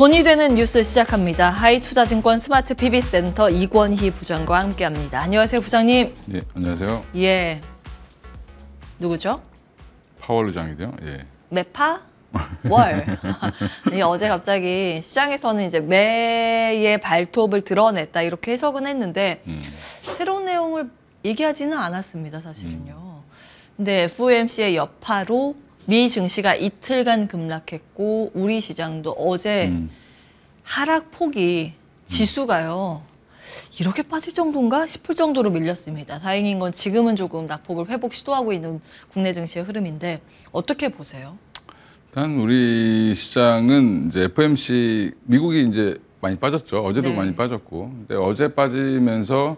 돈이 되는 뉴스 시작합니다. 하이투자증권 스마트 PB센터 이권희 부장과 함께합니다. 안녕하세요, 부장님. 예, 안녕하세요. 예. 누구죠? 파월 의장이죠. 예. 메파? 월. 이 예, 어제 갑자기 시장에서는 이제 매의 발톱을 드러냈다 이렇게 해석은 했는데 음. 새로운 내용을 얘기하지는 않았습니다, 사실은요. 음. 근데 FOMC의 여파로 미 증시가 이틀간 급락했고 우리 시장도 어제 음. 하락폭이 음. 지수가요. 이렇게 빠질 정도인가 싶을 정도로 밀렸습니다. 다행인 건 지금은 조금 낙폭을 회복 시도하고 있는 국내 증시의 흐름인데 어떻게 보세요? 일단 우리 시장은 이제 FMC 미국이 이제 많이 빠졌죠. 어제도 네. 많이 빠졌고. 근데 어제 빠지면서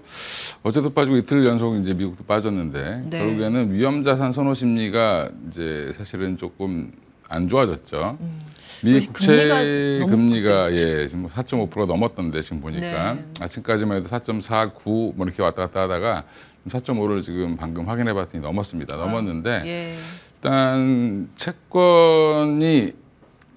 어제도 빠지고 이틀 연속 이제 미국도 빠졌는데 네. 결국에는 위험 자산 선호 심리가 이제 사실은 조금 안 좋아졌죠. 음. 미 국채 금리가, 금리가 예, 지금 4.5% 뭐 넘었던데 지금 보니까 네. 아침까지만 해도 4.49 뭐 이렇게 왔다 갔다 하다가 4.5를 지금 방금 확인해 봤더니 넘었습니다. 아, 넘었는데 아, 예. 일단 채권이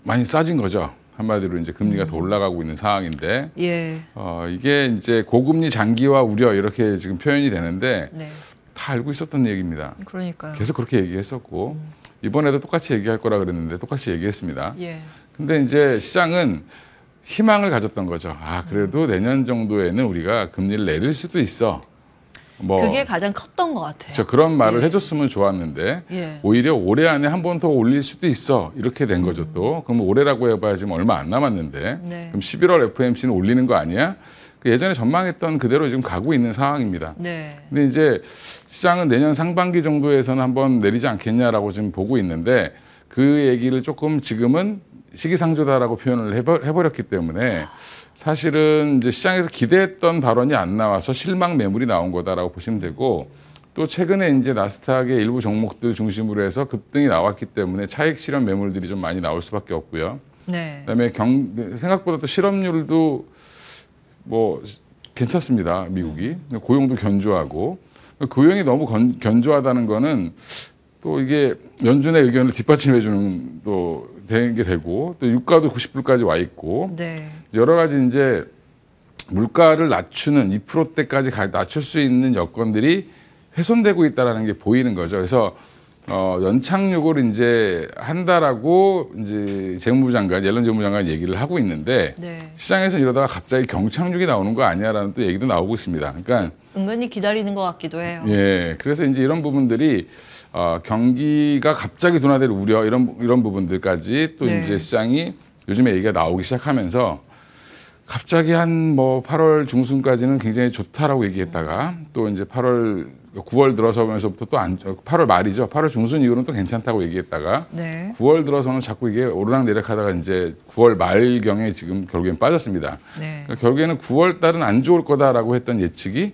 많이 싸진 거죠. 한마디로 이제 금리가 더 음. 올라가고 있는 상황인데 예. 어, 이게 이제 고금리 장기화 우려 이렇게 지금 표현이 되는데 네. 다 알고 있었던 얘기입니다. 그러니까 계속 그렇게 얘기했었고 음. 이번에도 똑같이 얘기할 거라 그랬는데 똑같이 얘기했습니다. 예. 근데 이제 시장은 희망을 가졌던 거죠. 아 그래도 음. 내년 정도에는 우리가 금리를 내릴 수도 있어. 뭐 그게 가장 컸던 것 같아요. 그렇죠. 그런 말을 예. 해줬으면 좋았는데 예. 오히려 올해 안에 한 번 더 올릴 수도 있어 이렇게 된 거죠 또. 음. 그럼 올해라고 해봐야 지금 얼마 안 남았는데 네. 그럼 11월 f m c 는 올리는 거 아니야? 그 예전에 전망했던 그대로 지금 가고 있는 상황입니다. 네. 근데 이제 시장은 내년 상반기 정도에서는 한번 내리지 않겠냐라고 지금 보고 있는데 그 얘기를 조금 지금은 시기상조다라고 표현을 해버렸기 때문에 사실은 이제 시장에서 기대했던 발언이 안 나와서 실망 매물이 나온 거다라고 보시면 되고 또 최근에 이제 나스닥의 일부 종목들 중심으로 해서 급등이 나왔기 때문에 차익 실현 매물들이 좀 많이 나올 수밖에 없고요. 네. 그다음에 경 생각보다 또 실업률도 뭐 괜찮습니다. 미국이 고용도 견조하고 고용이 너무 견, 견조하다는 거는 또 이게 연준의 의견을 뒷받침해 주는 또 되는 게 되고 또 유가도 90불까지 와 있고 네. 여러 가지 이제 물가를 낮추는 2%대까지 낮출 수 있는 여건들이 훼손되고 있다라는 게 보이는 거죠. 그래서 어, 연착륙을 이제 한다라고 이제 재무부 장관, 옐런 재무부 장관 얘기를 하고 있는데 네. 시장에서 이러다가 갑자기 경착륙이 나오는 거 아니야라는 또 얘기도 나오고 있습니다. 그러니까 은근히 기다리는 것 같기도 해요. 예, 그래서 이제 이런 부분들이 어, 경기가 갑자기 둔화될 우려 이런 이런 부분들까지 또 네. 이제 시장이 요즘에 얘기가 나오기 시작하면서 갑자기 한 뭐 8월 중순까지는 굉장히 좋다라고 얘기했다가 또 이제 8월 9월 들어서면서부터 또 안, 8월 말이죠. 8월 중순 이후로는 또 괜찮다고 얘기했다가 네. 9월 들어서는 자꾸 이게 오르락내리락 하다가 이제 9월 말경에 지금 결국엔 빠졌습니다. 네. 그러니까 결국에는 9월 달은 안 좋을 거다라고 했던 예측이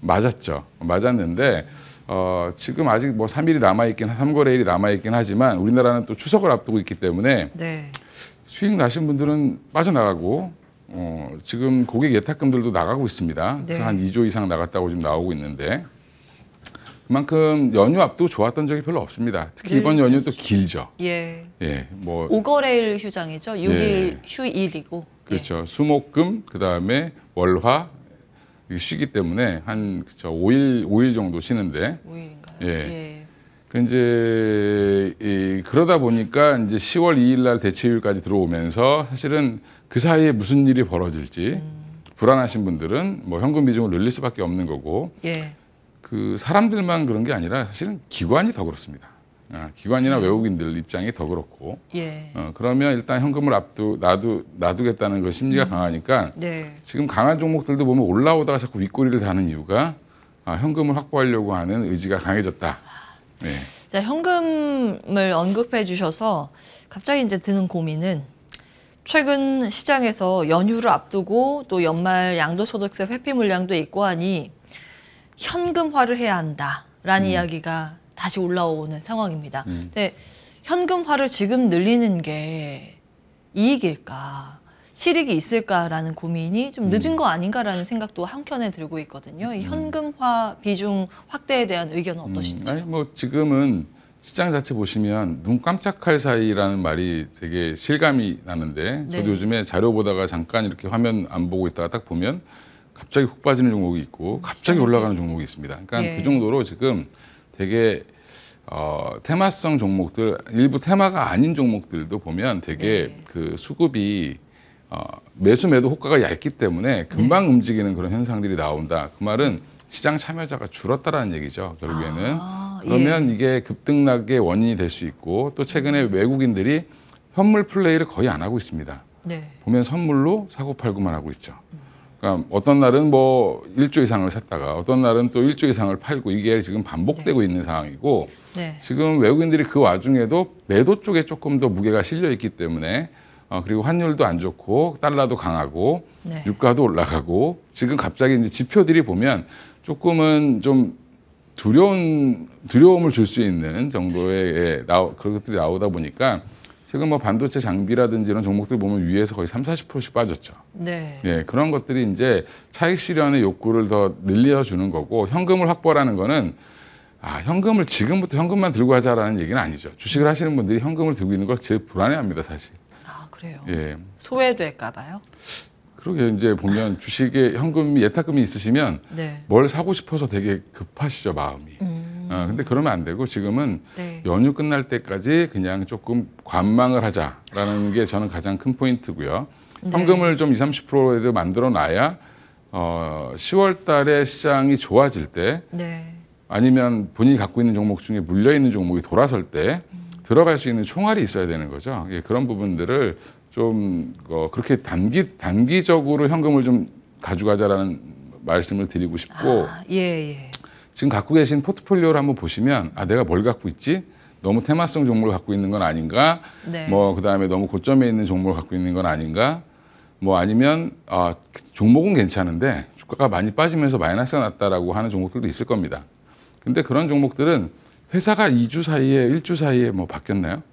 맞았죠. 맞았는데 어, 지금 아직 뭐 3일이 남아있긴, 3거래일이 남아있긴 하지만 우리나라는 또 추석을 앞두고 있기 때문에 네. 수익 나신 분들은 빠져나가고 어, 지금 고객 예탁금들도 나가고 있습니다. 그래서 네. 한 2조 이상 나갔다고 지금 나오고 있는데 그만큼 연휴 앞도 좋았던 적이 별로 없습니다. 특히 늘... 이번 네. 연휴도 길죠. 예. 예. 뭐 5거래일 휴장이죠. 6일 예. 휴일이고. 예. 그렇죠. 예. 수목금 그다음에 월화 쉬기 때문에 한 저, 쵸 5일 5일 정도 쉬는데 5일인가요? 예. 예. 그 이제 이, 그러다 보니까 이제 10월 2일 날 대체휴일까지 들어오면서 사실은 그 사이에 무슨 일이 벌어질지 음. 불안하신 분들은 뭐 현금 비중을 늘릴 수밖에 없는 거고 예. 그 사람들만 그런 게 아니라 사실은 기관이 더 그렇습니다. 아, 기관이나 음. 외국인들 입장이 더 그렇고 예. 어, 그러면 일단 현금을 앞두 놔두 놔두겠다는 그 심리가 음. 강하니까 네. 지금 강한 종목들도 보면 올라오다가 자꾸 윗꼬리를 다는 이유가 아, 현금을 확보하려고 하는 의지가 강해졌다. 아. 네. 자 현금을 언급해 주셔서 갑자기 이제 드는 고민은 최근 시장에서 연휴를 앞두고 또 연말 양도소득세 회피 물량도 있고 하니 현금화를 해야 한다라는 음. 이야기가 다시 올라오는 상황입니다. 음. 근데 현금화를 지금 늘리는 게 이익일까? 실익이 있을까라는 고민이 좀 음. 늦은 거 아닌가라는 생각도 한켠에 들고 있거든요. 이 음. 현금화 비중 확대에 대한 의견은 어떠신지요? 음, 뭐 지금은 시장 자체 보시면 눈 깜짝할 사이라는 말이 되게 실감이 나는데 네. 저도 요즘에 자료 보다가 잠깐 이렇게 화면 안 보고 있다가 딱 보면 갑자기 훅 빠지는 종목이 있고 갑자기 올라가는 종목이 있습니다. 그러니까 예. 그 정도로 지금 되게 어, 테마성 종목들 일부 테마가 아닌 종목들도 보면 되게 네. 그 수급이 어, 매수 매도 효과가 얇기 때문에 금방 네. 움직이는 그런 현상들이 나온다. 그 말은 시장 참여자가 줄었다라는 얘기죠. 결국에는 아, 예. 그러면 예. 이게 급등락의 원인이 될 수 있고 또 최근에 음. 외국인들이 현물 플레이를 거의 안 하고 있습니다. 네. 보면 선물로 사고 팔고만 하고 있죠. 음. 그러니까 어떤 날은 뭐 1조 이상을 샀다가 어떤 날은 또 1조 이상을 팔고 이게 지금 반복되고 네. 있는 상황이고 네. 지금 외국인들이 그 와중에도 매도 쪽에 조금 더 무게가 실려 있기 때문에 어, 그리고 환율도 안 좋고 달러도 강하고 네. 유가도 올라가고 지금 갑자기 이제 지표들이 보면 조금은 좀 두려운 두려움을 줄 수 있는 정도의 예, 나오, 그런 것들이 나오다 보니까 지금 뭐 반도체 장비라든지 이런 종목들 보면 위에서 거의 3, 40%씩 빠졌죠. 네. 예, 그런 것들이 이제 차익 실현의 욕구를 더 늘려주는 거고 현금을 확보라는 거는 아, 현금을 지금부터 현금만 들고 하자라는 얘기는 아니죠. 주식을 하시는 분들이 현금을 들고 있는 걸 제일 불안해합니다, 사실. 아, 그래요. 예. 소외될까 봐요. 그러게 이제 보면 주식에 현금이 예탁금이 있으시면 네. 뭘 사고 싶어서 되게 급하시죠, 마음이. 음. 어, 근데 그러면 안 되고 지금은 네. 연휴 끝날 때까지 그냥 조금 관망을 하자라는 게 저는 가장 큰 포인트고요. 네. 현금을 좀 20, 30%에도 만들어 놔야 어, 10월 달에 시장이 좋아질 때 네. 아니면 본인이 갖고 있는 종목 중에 물려 있는 종목이 돌아설 때 음. 들어갈 수 있는 총알이 있어야 되는 거죠. 예, 그런 부분들을 좀 어, 그렇게 단기 단기적으로 현금을 좀 가져가자라는 말씀을 드리고 싶고 아, 예, 예. 지금 갖고 계신 포트폴리오를 한번 보시면 아 내가 뭘 갖고 있지? 너무 테마성 종목을 갖고 있는 건 아닌가? 네. 뭐 그다음에 너무 고점에 있는 종목을 갖고 있는 건 아닌가? 뭐 아니면 아 종목은 괜찮은데 주가가 많이 빠지면서 마이너스가 났다라고 하는 종목들도 있을 겁니다. 근데 그런 종목들은 회사가 2주 사이에 1주 사이에 뭐 바뀌었나요?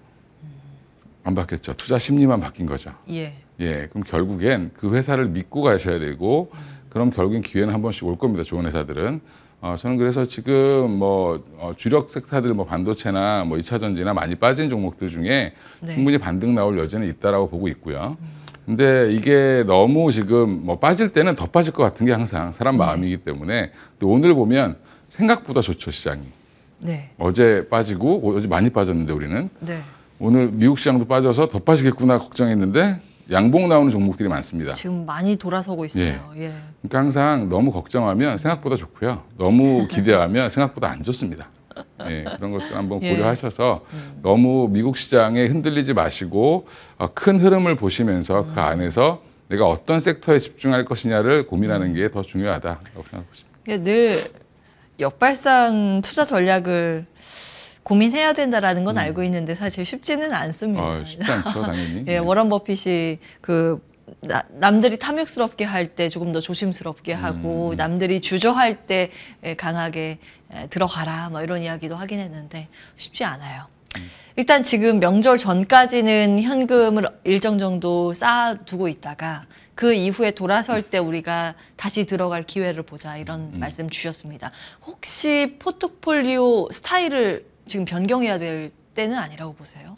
안 바뀌었죠. 투자 심리만 바뀐 거죠. 예. 예. 그럼 결국엔 그 회사를 믿고 가셔야 되고 그럼 결국엔 기회는 한 번씩 올 겁니다. 좋은 회사들은. 어, 저는 그래서 지금 뭐 어, 주력 섹터들 뭐 반도체나 뭐 2차 전지나 많이 빠진 종목들 중에 네. 충분히 반등 나올 여지는 있다라고 보고 있고요. 음. 근데 이게 너무 지금 뭐 빠질 때는 더 빠질 것 같은 게 항상 사람 네. 마음이기 때문에 또 오늘 보면 생각보다 좋죠 시장이. 네. 어제 빠지고 어제 많이 빠졌는데 우리는 네. 오늘 미국 시장도 빠져서 더 빠지겠구나 걱정했는데 양봉 나오는 종목들이 많습니다. 지금 많이 돌아서고 있어요. 예. 예. 그러니까 항상 너무 걱정하면 생각보다 좋고요. 너무 기대하면 생각보다 안 좋습니다. 예, 그런 것도 한번 예. 고려하셔서 음. 너무 미국 시장에 흔들리지 마시고 어, 큰 흐름을 보시면서 그 음. 그 안에서 내가 어떤 섹터에 집중할 것이냐를 고민하는 음. 게더 중요하다고 생각하고 있습니다. 예, 늘 역발상 투자 전략을 고민해야 된다라는 건 음. 알고 있는데 사실 쉽지는 않습니다. 어, 쉽지 않죠, 당연히. 예, 네. 워런 버핏이 그 나, 남들이 탐욕스럽게 할 때 조금 더 조심스럽게 하고 음. 음. 남들이 주저할 때 예, 강하게 예, 들어가라 뭐 이런 이야기도 하긴 했는데 쉽지 않아요. 음. 일단 지금 명절 전까지는 현금을 일정 정도 쌓아두고 있다가 그 이후에 돌아설 때 우리가 다시 들어갈 기회를 보자 이런 음. 음. 말씀 주셨습니다. 혹시 포트폴리오 스타일을 지금 변경해야 될 때는 아니라고 보세요?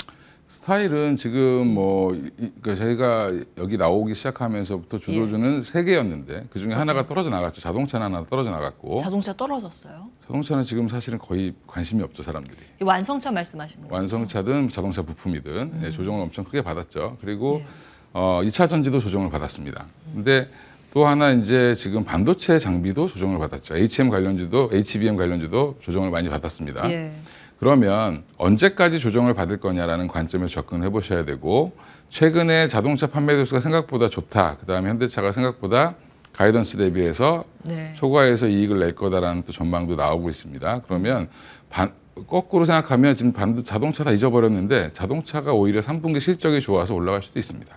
스타일은 지금 뭐 그러니까 저희가 여기 나오기 시작하면서부터 예. 주도주는 세 개였는데 그 중에 네. 하나가 떨어져 나갔죠. 자동차 하나 떨어져 나갔고 자동차 떨어졌어요. 자동차는 지금 사실은 거의 관심이 없죠 사람들이. 이 완성차 말씀하시는 거예요? 완성차든 자동차 부품이든 음. 예, 조정을 엄청 크게 받았죠. 그리고 예. 어, 2차 전지도 조정을 받았습니다. 근데 또 하나 이제 지금 반도체 장비도 조정을 받았죠. HM 관련주도 HBM 관련주도 조정을 많이 받았습니다. 예. 그러면 언제까지 조정을 받을 거냐라는 관점에서 접근해 보셔야 되고 최근에 자동차 판매 대수가 생각보다 좋다. 그다음에 현대차가 생각보다 가이던스 대비해서 네. 초과해서 이익을 낼 거다라는 또 전망도 나오고 있습니다. 그러면 반, 거꾸로 생각하면 지금 반도 자동차 다 잊어버렸는데 자동차가 오히려 3분기 실적이 좋아서 올라갈 수도 있습니다.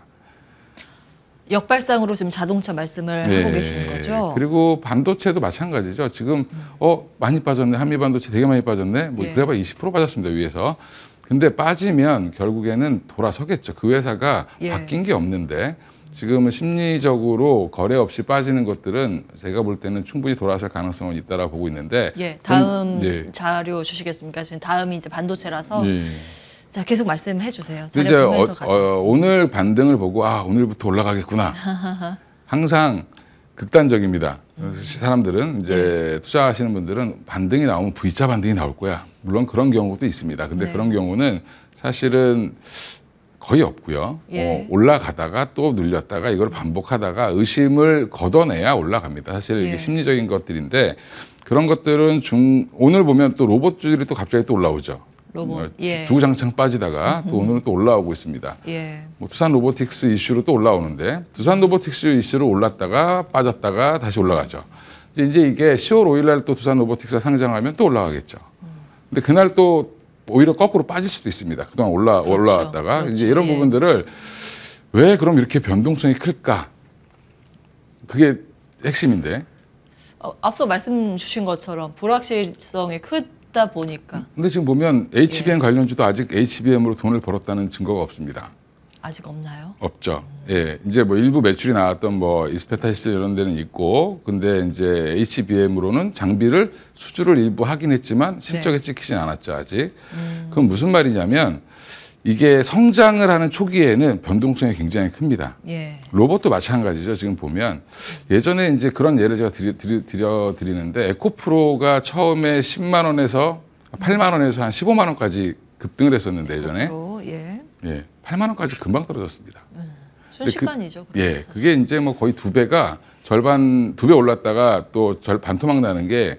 역발상으로 지금 자동차 말씀을 네. 하고 계시는 거죠. 그리고 반도체도 마찬가지죠. 지금 어 많이 빠졌네. 한미 반도체 되게 많이 빠졌네. 뭐 예. 그래봐 20% 빠졌습니다. 위에서. 근데 빠지면 결국에는 돌아서겠죠. 그 회사가 예. 바뀐 게 없는데 지금은 심리적으로 거래 없이 빠지는 것들은 제가 볼 때는 충분히 돌아설 가능성은 있다라고 보고 있는데. 예, 다음 동, 네. 예. 자료 주시겠습니까? 지금 다음이 이제 반도체라서. 예. 예. 자 계속 말씀해 주세요. 이제 어, 어, 오늘 반등을 보고 아 오늘부터 올라가겠구나. 항상 극단적입니다. 음. 사람들은 이제 네. 투자하시는 분들은 반등이 나오면 V자 반등이 나올 거야. 물론 그런 경우도 있습니다. 근데 네. 그런 경우는 사실은 거의 없고요. 예. 어, 올라가다가 또 눌렸다가 이걸 반복하다가 의심을 걷어내야 올라갑니다. 사실 이게 예. 심리적인 것들인데 그런 것들은 중 오늘 보면 또 로봇주들이 또 갑자기 또 올라오죠. 로봇 예. 주구장창 빠지다가 또 오늘은 또 올라오고 있습니다. 예. 뭐 두산 로보틱스 이슈로 또 올라오는데 두산 로보틱스 이슈로 올랐다가 빠졌다가 다시 올라가죠. 이제 이게 10월 5일 날또 두산 로보틱스가 상장하면 또 올라가겠죠. 음. 근데 그날 또 오히려 거꾸로 빠질 수도 있습니다. 그동안 올라 그렇죠. 올라왔다가 그렇죠. 이제 이런 예. 부분들을 왜 그럼 이렇게 변동성이 클까? 그게 핵심인데. 어, 앞서 말씀 주신 것처럼 불확실성이 크, 없다 보니까. 근데 지금 보면 HBM 예. 관련주도 아직 HBM으로 돈을 벌었다는 증거가 없습니다. 아직 없나요? 없죠. 음. 예. 이제 뭐 일부 매출이 나왔던 뭐 이스페타시스 이런 데는 있고 근데 이제 HBM으로는 장비를 수주를 일부 하긴 했지만 실적에 네. 찍히진 않았죠, 아직. 음. 그럼 무슨 말이냐면 이게 성장을 하는 초기에는 변동성이 굉장히 큽니다. 예. 로봇도 마찬가지죠. 지금 보면 예전에 이제 그런 예를 제가 드려, 드려, 드려 드리는데 에코프로가 처음에 10만 원에서 8만 원에서 한 15만 원까지 급등을 했었는데 예전에 예. 예. 8만 원까지 금방 떨어졌습니다. 음, 그 순식간이죠. 그, 예, 그게 이제 뭐 거의 두 배가 절반 두 배 올랐다가 또절 반토막 나는 게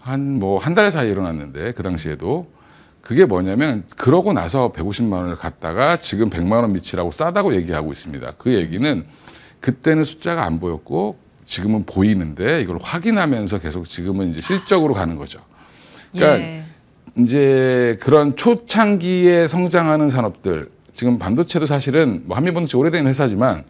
한 뭐한 네. 뭐 달 사이에 일어났는데 그 당시에도 그게 뭐냐면 그러고 나서 150만 원을 갖다가 지금 100만 원밑이라고 싸다고 얘기하고 있습니다. 그 얘기는 그때는 숫자가 안 보였고 지금은 보이는데 이걸 확인하면서 계속 지금은 이제 실적으로 가는 거죠. 그러니까 예. 이제 그런 초창기에 성장하는 산업들 지금 반도체도 사실은 뭐 한미번도체 오래된 회사지만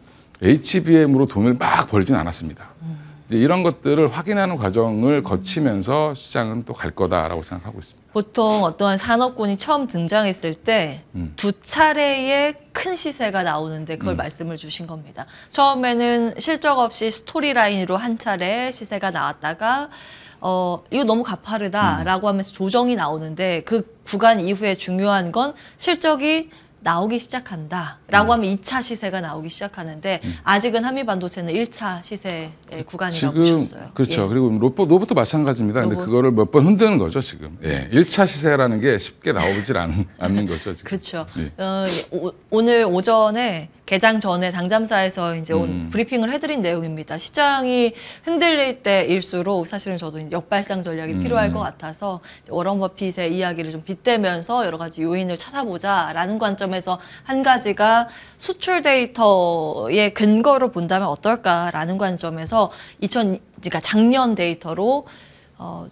HBM으로 돈을 막 벌진 않았습니다. 음. 이런 것들을 확인하는 과정을 거치면서 시장은 또 갈 거다라고 생각하고 있습니다. 보통 어떠한 산업군이 처음 등장했을 때두 음. 차례의 큰 시세가 나오는데 그걸 음. 말씀을 주신 겁니다. 처음에는 실적 없이 스토리라인으로 한 차례 시세가 나왔다가 어, 이거 너무 가파르다라고 음. 하면서 조정이 나오는데 그 구간 이후에 중요한 건 실적이 나오기 시작한다라고 음. 하면 2차 시세가 나오기 시작하는데 음. 아직은 한미 반도체는 1차 시세 그 구간이라고 보셨어요. 그렇죠. 예. 그리고 로봇, 로봇도 마찬가지입니다. 로봇. 근데 그거를 몇 번 흔드는 거죠 지금. 예. 1차 시세라는 게 쉽게 나오질 않, 않는 거죠 지금. 그렇죠. 예. 어, 오, 오늘 오전에 개장 전에 당잠사에서 이제 온 음. 브리핑을 해드린 내용입니다. 시장이 흔들릴 때일수록 사실은 저도 이제 역발상 전략이 음. 필요할 것 같아서 워런 버핏의 이야기를 좀 빗대면서 여러 가지 요인을 찾아보자라는 관점에서 한 가지가 수출 데이터의 근거로 본다면 어떨까라는 관점에서 2000 그러니까 작년 데이터로 어,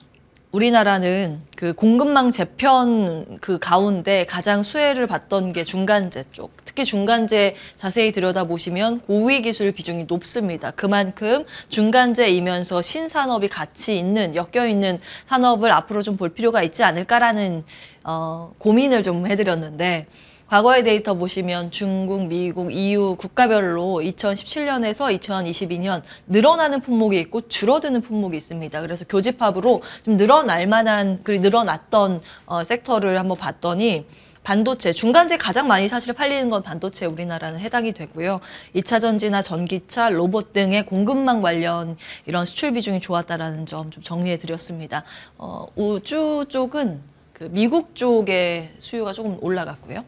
우리나라는 그 공급망 재편 그 가운데 가장 수혜를 받던 게 중간재 쪽. 특히 중간재 자세히 들여다보시면 고위 기술 비중이 높습니다. 그만큼 중간재이면서 신산업이 같이 있는 엮여 있는 산업을 앞으로 좀 볼 필요가 있지 않을까라는 어, 고민을 좀 해드렸는데 과거의 데이터 보시면 중국, 미국, EU 국가별로 2017년에서 2022년 늘어나는 품목이 있고 줄어드는 품목이 있습니다. 그래서 교집합으로 좀 늘어날 만한 그리 늘어났던 어, 섹터를 한번 봤더니 반도체, 중간재 가장 많이 사실 팔리는 건 반도체 우리나라는 해당이 되고요. 2차 전지나 전기차, 로봇 등의 공급망 관련 이런 수출 비중이 좋았다라는 점 좀 정리해 드렸습니다. 어, 우주 쪽은 그 미국 쪽의 수요가 조금 올라갔고요.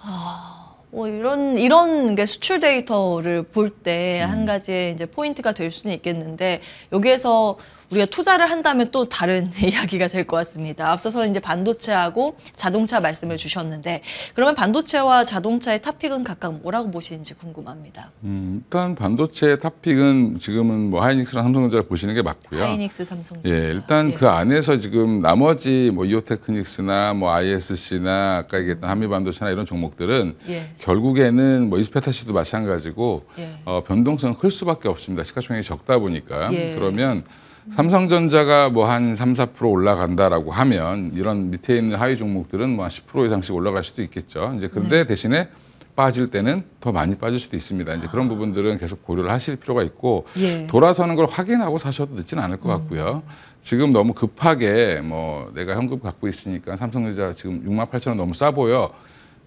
아, 뭐 이런 이런 게 수출 데이터를 볼 때한 음. 가지 이제 포인트가 될 수는 있겠는데 여기에서 우리가 투자를 한다면 또 다른 이야기가 될 것 같습니다. 앞서서 이제 반도체하고 자동차 말씀을 주셨는데 그러면 반도체와 자동차의 탑픽은 각각 뭐라고 보시는지 궁금합니다. 음, 일단 반도체의 탑픽은 지금은 뭐 하이닉스랑 삼성전자 보시는 게 맞고요. 하이닉스, 삼성전자. 예, 일단 예. 그 안에서 지금 나머지 뭐 이오테크닉스나 뭐 ISC나 아까 얘기했던 한미반도체나 이런 종목들은 예. 결국에는 뭐 이스페타시도 마찬가지고 예. 어, 변동성은 클 수밖에 없습니다. 시가총액이 적다 보니까 예. 그러면 삼성전자가 뭐 한 3, 4% 올라간다라고 하면 이런 밑에 있는 하위 종목들은 뭐한10% 이상씩 올라갈 수도 있겠죠. 이제 그런데 네. 대신에 빠질 때는 더 많이 빠질 수도 있습니다. 이제 그런 아. 부분들은 계속 고려를 하실 필요가 있고 예. 돌아서는 걸 확인하고 사셔도 늦진 않을 것 음. 같고요. 음. 지금 너무 급하게 뭐 내가 현금 갖고 있으니까 삼성전자 지금 6만 8천 원 너무 싸 보여.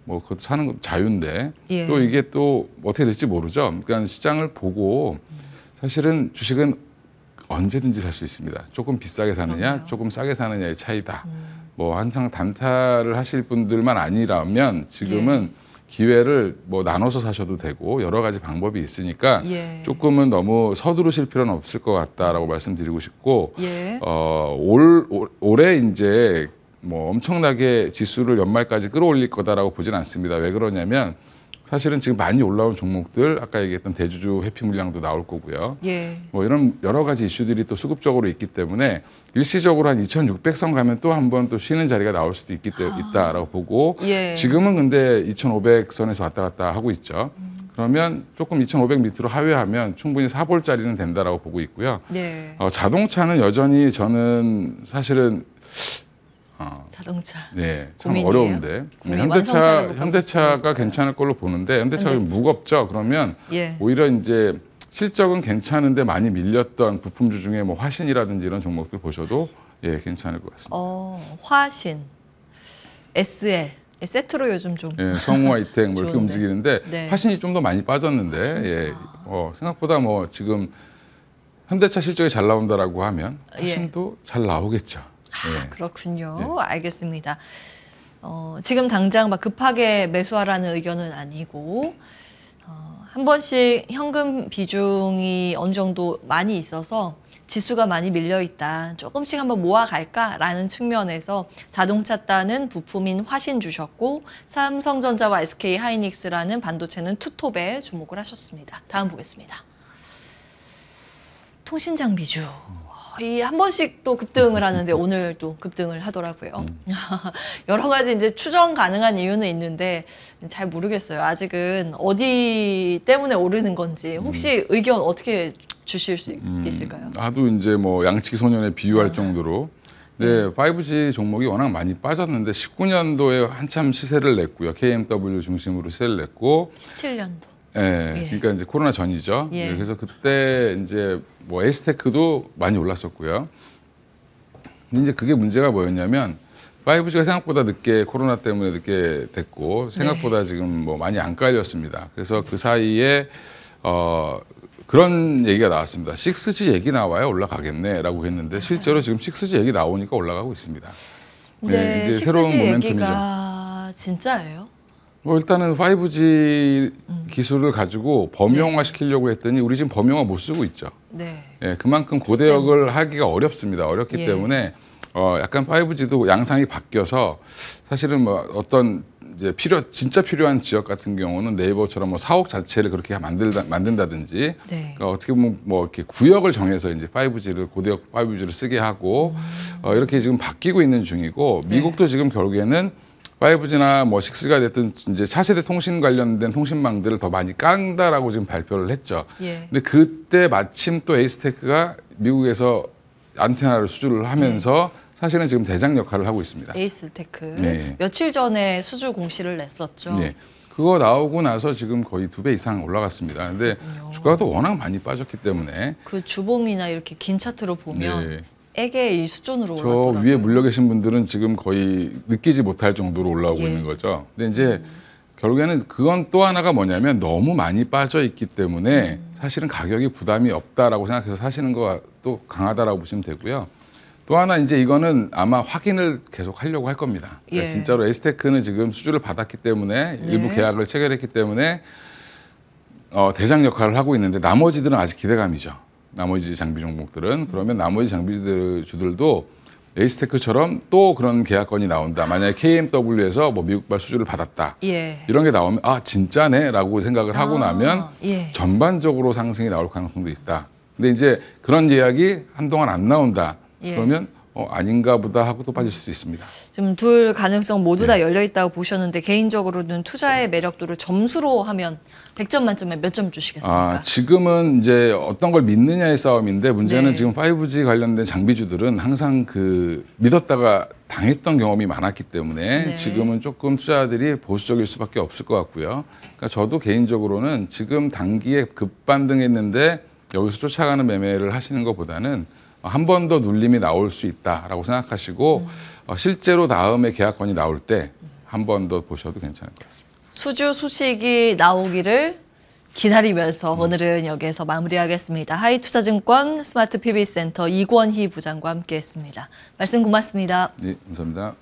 뭐 그것도 사는 건 자유인데 예. 또 이게 또 어떻게 될지 모르죠. 그러니까 시장을 보고 음. 사실은 주식은 언제든지 살 수 있습니다. 조금 비싸게 사느냐, 그러요 조금 싸게 사느냐의 차이다. 음. 뭐한상 단타를 하실 분들만 아니라면 지금은 예. 기회를 뭐 나눠서 사셔도 되고 여러 가지 방법이 있으니까 예. 조금은 너무 서두르실 필요는 없을 것 같다라고 말씀드리고 싶고 예. 어올 올해 이제 뭐 엄청나게 지수를 연말까지 끌어올릴 거다라고 보진 않습니다. 왜 그러냐면 사실은 지금 많이 올라온 종목들 아까 얘기했던 대주주 회피 물량도 나올 거고요. 예. 뭐 이런 여러 가지 이슈들이 또 수급적으로 있기 때문에 일시적으로 한 2,600선 가면 또 한번 또 쉬는 자리가 나올 수도 있기 때, 아. 있다라고 보고 예. 지금은 근데 2,500선에서 왔다 갔다 하고 있죠. 음. 그러면 조금 2,500 밑으로 하회하면 충분히 사볼자리는 된다라고 보고 있고요. 예. 어, 자동차는 여전히 저는 사실은 어. 자동차. 네, 참 고민이에요? 어려운데 네, 현대차 현대차가 괜찮을 걸로 보는데 현대차가 현대차. 무겁죠. 그러면 예. 오히려 이제 실적은 괜찮은데 많이 밀렸던 부품주 중에 뭐 화신이라든지 이런 종목들 보셔도 예 괜찮을 것 같습니다. 어, 화신, SL. 예, 세트로 요즘 좀 예, 성우와 이택 뭐 이렇게 움직이는데 네. 화신이 좀 더 많이 빠졌는데 예, 어, 생각보다 뭐 지금 현대차 실적이 잘 나온다라고 하면 예. 화신도 예. 잘 나오겠죠. 아, 예. 그렇군요. 예. 알겠습니다. 어, 지금 당장 막 급하게 매수하라는 의견은 아니고 어, 한 번씩 현금 비중이 어느 정도 많이 있어서 지수가 많이 밀려 있다. 조금씩 한번 모아갈까라는 측면에서 자동차 따는 부품인 화신 주셨고 삼성전자와 SK 하이닉스라는 반도체는 투톱에 주목을 하셨습니다. 다음 보겠습니다. 통신 장비주. 거의 한 번씩 또 급등을 하는데 오늘 도 급등을 하더라고요. 음. 여러 가지 이제 추정 가능한 이유는 있는데 잘 모르겠어요. 아직은 어디 때문에 오르는 건지 혹시 음. 의견 어떻게 주실 수 음. 있을까요? 나도 이제 뭐 양치기 소년에 비유할 아. 정도로 네, 5G 종목이 워낙 많이 빠졌는데 19년도에 한참 시세를 냈고요. KMW 중심으로 시세를 냈고 17년도. 예. 예. 그러니까 이제 코로나 전이죠. 예. 예. 그래서 그때 이제 뭐 에스테크도 많이 올랐었고요. 이제 그게 문제가 뭐였냐면 5G가 생각보다 늦게 코로나 때문에 늦게 됐고 네. 생각보다 네. 지금 뭐 많이 안 깔렸습니다. 그래서 그 사이에 어 그런 얘기가 나왔습니다. 6G 얘기 나와야 올라가겠네라고 했는데 아. 실제로 지금 6G 얘기 나오니까 올라가고 있습니다. 네, 네 이제 새로운 모멘텀이죠. 진짜예요? 뭐 일단은 5G 음. 기술을 가지고 범용화 네. 시키려고 했더니 우리 지금 범용화 못 쓰고 있죠. 네. 예, 그만큼 고대역을 네. 하기가 어렵습니다. 어렵기 예. 때문에 어 약간 5G도 양상이 바뀌어서 사실은 뭐 어떤 이제 필요 진짜 필요한 지역 같은 경우는 네이버처럼 뭐 사옥 자체를 그렇게 만들다 만든다든지 네. 그러니까 어떻게 보면 뭐 이렇게 구역을 정해서 이제 5G를 고대역 5G를 쓰게 하고 음. 어 이렇게 지금 바뀌고 있는 중이고 네. 미국도 네. 지금 결국에는 5G나 뭐 6가 됐든 이제 차세대 통신 관련된 통신망들을 더 많이 깐다라고 지금 발표를 했죠. 예. 근데 그때 마침 또 에이스테크가 미국에서 안테나를 수주를 하면서 예. 사실은 지금 대장 역할을 하고 있습니다. 에이스테크 예. 며칠 전에 수주 공시를 냈었죠. 예. 그거 나오고 나서 지금 거의 두 배 이상 올라갔습니다. 근데 주가도 워낙 많이 빠졌기 때문에 그 주봉이나 이렇게 긴 차트로 보면 에게 이 수준으로 저 올랐더라고요. 위에 물려 계신 분들은 지금 거의 느끼지 못할 정도로 올라오고 예. 있는 거죠. 근데 이제 음. 결국에는 그건 또 하나가 뭐냐면 너무 많이 빠져 있기 때문에 음. 사실은 가격이 부담이 없다라고 생각해서 사시는 거또 강하다라고 보시면 되고요. 또 하나 이제 이거는 아마 확인을 계속 하려고 할 겁니다. 그러니까 예. 진짜로 에스테크는 지금 수주를 받았기 때문에 일부 네. 계약을 체결했기 때문에 어, 대장 역할을 하고 있는데 나머지들은 아직 기대감이죠. 나머지 장비 종목들은 그러면 나머지 장비주들도 에이스테크처럼 또 그런 계약권이 나온다. 만약에 KMW에서 뭐 미국발 수주를 받았다. 예. 이런 게 나오면 아 진짜네라고 생각을 하고 아, 나면 예. 전반적으로 상승이 나올 가능성도 있다. 근데 이제 그런 계약이 한동안 안 나온다. 예. 그러면 어, 아닌가 보다 하고 또 빠질 수도 있습니다. 지금 둘 가능성 모두 다 네. 열려 있다고 보셨는데 개인적으로는 투자의 매력도를 점수로 하면 100점 만점에 몇 점 주시겠습니까? 아, 지금은 이제 어떤 걸 믿느냐의 싸움인데 문제는 네. 지금 5G 관련된 장비주들은 항상 그 믿었다가 당했던 경험이 많았기 때문에 네. 지금은 조금 투자들이 보수적일 수밖에 없을 것 같고요. 그러니까 저도 개인적으로는 지금 단기에 급반등했는데 여기서 쫓아가는 매매를 하시는 것보다는 한 번 더 눌림이 나올 수 있다라고 생각하시고 음. 어, 실제로 다음에 계약권이 나올 때 한 번 더 보셔도 괜찮을 것 같습니다. 수주 소식이 나오기를 기다리면서 음. 오늘은 여기에서 마무리하겠습니다. 하이투자증권 스마트 PB센터 이권희 부장과 함께했습니다. 말씀 고맙습니다. 네, 감사합니다.